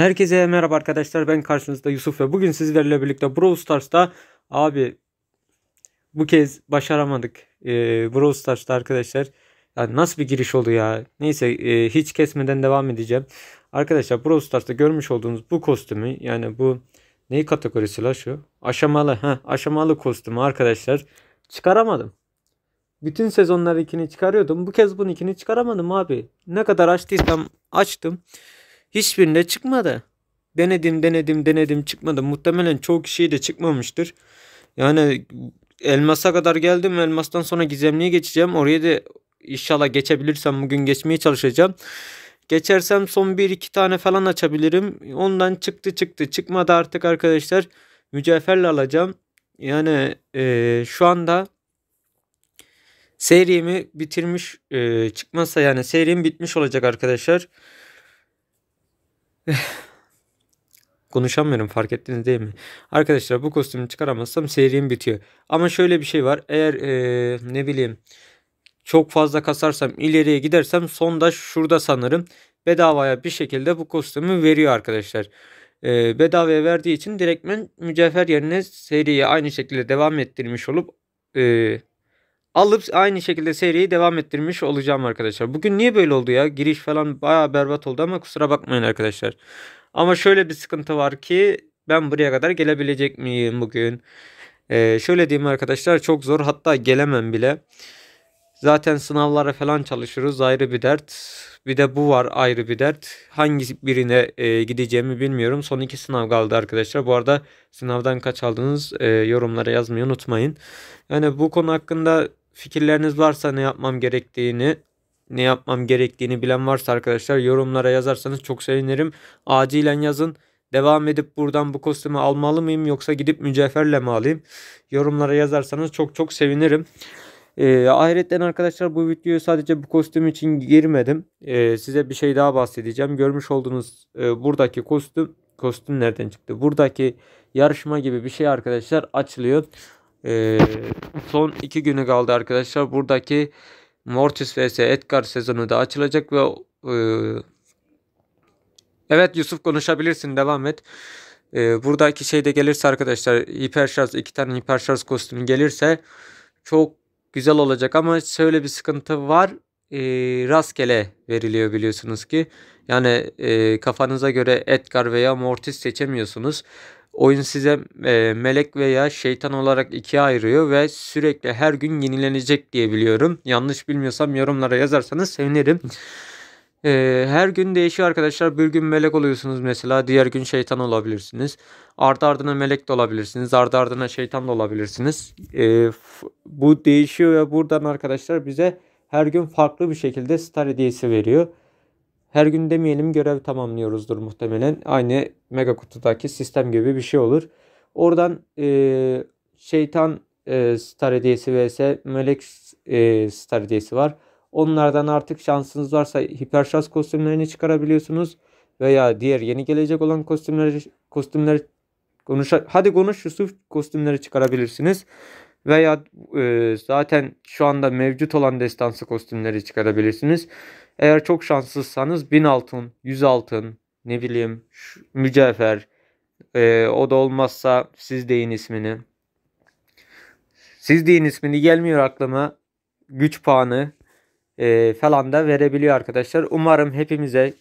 Herkese merhaba arkadaşlar ben karşınızda Yusuf ve bugün sizlerle birlikte Brawl Stars'ta abi bu kez başaramadık ee, Brawl Stars'ta arkadaşlar. Yani nasıl bir giriş oldu ya neyse e, hiç kesmeden devam edeceğim. Arkadaşlar Brawl Stars'ta görmüş olduğunuz bu kostümü yani bu neyi kategorisi la şu aşamalı ha aşamalı kostümü arkadaşlar çıkaramadım. Bütün sezonlar ikini çıkarıyordum. Bu kez bunun ikini çıkaramadım abi. Ne kadar açtıysam açtım. Hiçbirinde çıkmadı. Denedim denedim denedim çıkmadı. Muhtemelen çoğu kişiye de çıkmamıştır. Yani elmasa kadar geldim. Elmastan sonra gizemliye geçeceğim. Oraya da inşallah geçebilirsem bugün geçmeye çalışacağım. Geçersem son 1-2 tane falan açabilirim. Ondan çıktı çıktı. Çıkmadı artık arkadaşlar. Mücevherle alacağım. Yani e, şu anda serimi bitirmiş e, çıkmazsa yani serim bitmiş olacak arkadaşlar. Konuşamıyorum fark ettiniz değil mi? Arkadaşlar bu kostümü çıkaramazsam serim bitiyor. Ama şöyle bir şey var. Eğer ee, ne bileyim çok fazla kasarsam ileriye gidersem sonda şurada sanırım bedavaya bir şekilde bu kostümü veriyor arkadaşlar. E, bedavaya verdiği için direktmen mücevher yerine seriye aynı şekilde devam ettirmiş olup e, alıp aynı şekilde seriyi devam ettirmiş olacağım arkadaşlar. Bugün niye böyle oldu ya? Giriş falan baya berbat oldu ama kusura bakmayın arkadaşlar. Ama şöyle bir sıkıntı var ki ben buraya kadar gelebilecek miyim bugün? Ee, şöyle diyeyim arkadaşlar çok zor hatta gelemem bile. Zaten sınavlara falan çalışırız ayrı bir dert. Bir de bu var ayrı bir dert. Hangi birine e, gideceğimi bilmiyorum. Son iki sınav kaldı arkadaşlar. Bu arada sınavdan kaç aldınız e, yorumlara yazmayı unutmayın. Yani bu konu hakkında fikirleriniz varsa ne yapmam gerektiğini ne yapmam gerektiğini bilen varsa arkadaşlar yorumlara yazarsanız çok sevinirim. Acilen yazın. Devam edip buradan bu kostümü almalı mıyım yoksa gidip mücevherle mi alayım? Yorumlara yazarsanız çok çok sevinirim. Ee, ahiretten arkadaşlar bu videoyu sadece bu kostüm için girmedim. Ee, size bir şey daha bahsedeceğim. Görmüş olduğunuz e, buradaki kostüm, kostüm nereden çıktı? Buradaki yarışma gibi bir şey arkadaşlar açılıyor. Ee, son iki günü kaldı arkadaşlar. Buradaki Mortis vs Edgar sezonu da açılacak ve e, evet Yusuf konuşabilirsin devam et. E, buradaki şey de gelirse arkadaşlar hiperşarj iki tane hiperşarj kostümü gelirse çok güzel olacak ama şöyle bir sıkıntı var. E, rastgele veriliyor biliyorsunuz ki. Yani e, kafanıza göre Edgar veya Mortis seçemiyorsunuz. Oyun size e, melek veya şeytan olarak ikiye ayırıyor ve sürekli her gün yenilenecek diye biliyorum. Yanlış bilmiyorsam yorumlara yazarsanız sevinirim. E, her gün değişiyor arkadaşlar. Bir gün melek oluyorsunuz mesela. Diğer gün şeytan olabilirsiniz. Ardı ardına melek de olabilirsiniz. Ardı ardına şeytan da olabilirsiniz. E, bu değişiyor ve buradan arkadaşlar bize her gün farklı bir şekilde star hediyesi veriyor her gün demeyelim görev tamamlıyoruzdur muhtemelen. Aynı mega kutudaki sistem gibi bir şey olur. Oradan e, şeytan e, star hediyesi vs melek e, star hediyesi var. Onlardan artık şansınız varsa hiper şans kostümlerini çıkarabiliyorsunuz. Veya diğer yeni gelecek olan kostümleri kostümleri konuş hadi konuş Yusuf kostümleri çıkarabilirsiniz. Veya e, zaten şu anda mevcut olan destansı kostümleri çıkarabilirsiniz. Eğer çok şanssızsanız 1000 altın, 100 altın, ne bileyim mücevher, e, o da olmazsa siz deyin ismini. Siz deyin ismini gelmiyor aklıma. Güç puanı e, falan da verebiliyor arkadaşlar. Umarım hepimize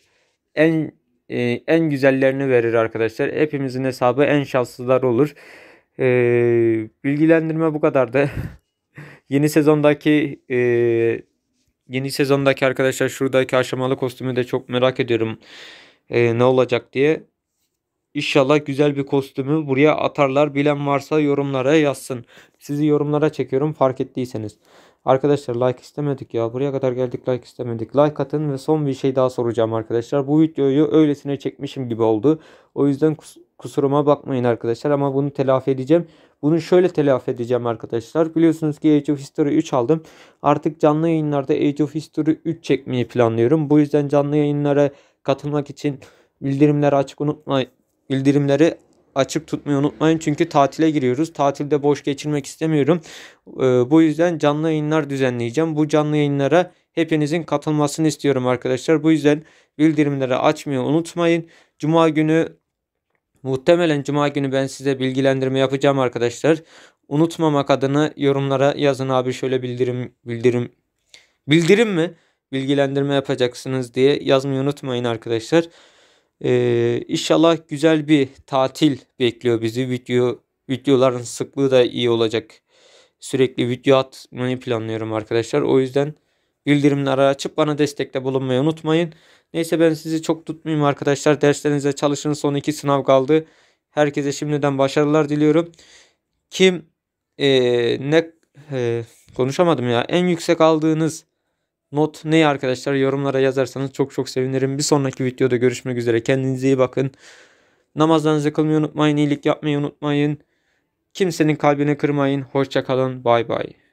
en e, en güzellerini verir arkadaşlar. Hepimizin hesabı en şanslılar olur. E, bilgilendirme bu kadardı. Yeni sezondaki e, yeni sezondaki arkadaşlar şuradaki aşamalı kostümü de çok merak ediyorum. Ee, ne olacak diye. İnşallah güzel bir kostümü buraya atarlar. Bilen varsa yorumlara yazsın. Sizi yorumlara çekiyorum fark ettiyseniz. Arkadaşlar like istemedik ya. Buraya kadar geldik like istemedik. Like atın ve son bir şey daha soracağım arkadaşlar. Bu videoyu öylesine çekmişim gibi oldu. O yüzden kus Kusuruma bakmayın arkadaşlar ama bunu telafi edeceğim. Bunu şöyle telafi edeceğim arkadaşlar. Biliyorsunuz ki Age of History 3 aldım. Artık canlı yayınlarda Age of History 3 çekmeyi planlıyorum. Bu yüzden canlı yayınlara katılmak için bildirimleri açık unutmayın. Bildirimleri açık tutmayı unutmayın. Çünkü tatile giriyoruz. Tatilde boş geçirmek istemiyorum. Ee, bu yüzden canlı yayınlar düzenleyeceğim. Bu canlı yayınlara hepinizin katılmasını istiyorum arkadaşlar. Bu yüzden bildirimleri açmayı unutmayın. Cuma günü Muhtemelen cuma günü ben size bilgilendirme yapacağım arkadaşlar. Unutmamak adına yorumlara yazın abi şöyle bildirim bildirim bildirim mi? Bilgilendirme yapacaksınız diye yazmayı unutmayın arkadaşlar. Ee, inşallah güzel bir tatil bekliyor bizi. Video videoların sıklığı da iyi olacak. Sürekli video atmayı planlıyorum arkadaşlar. O yüzden bildirimleri açıp bana destekte bulunmayı unutmayın. Neyse ben sizi çok tutmayayım arkadaşlar. Derslerinize çalışın. Son iki sınav kaldı. Herkese şimdiden başarılar diliyorum. Kim e, ne e, konuşamadım ya. En yüksek aldığınız not ne arkadaşlar yorumlara yazarsanız çok çok sevinirim. Bir sonraki videoda görüşmek üzere. Kendinize iyi bakın. Namazlarınızı kılmayı unutmayın. iyilik yapmayı unutmayın. Kimsenin kalbini kırmayın. Hoşçakalın. kalın. Bay bay.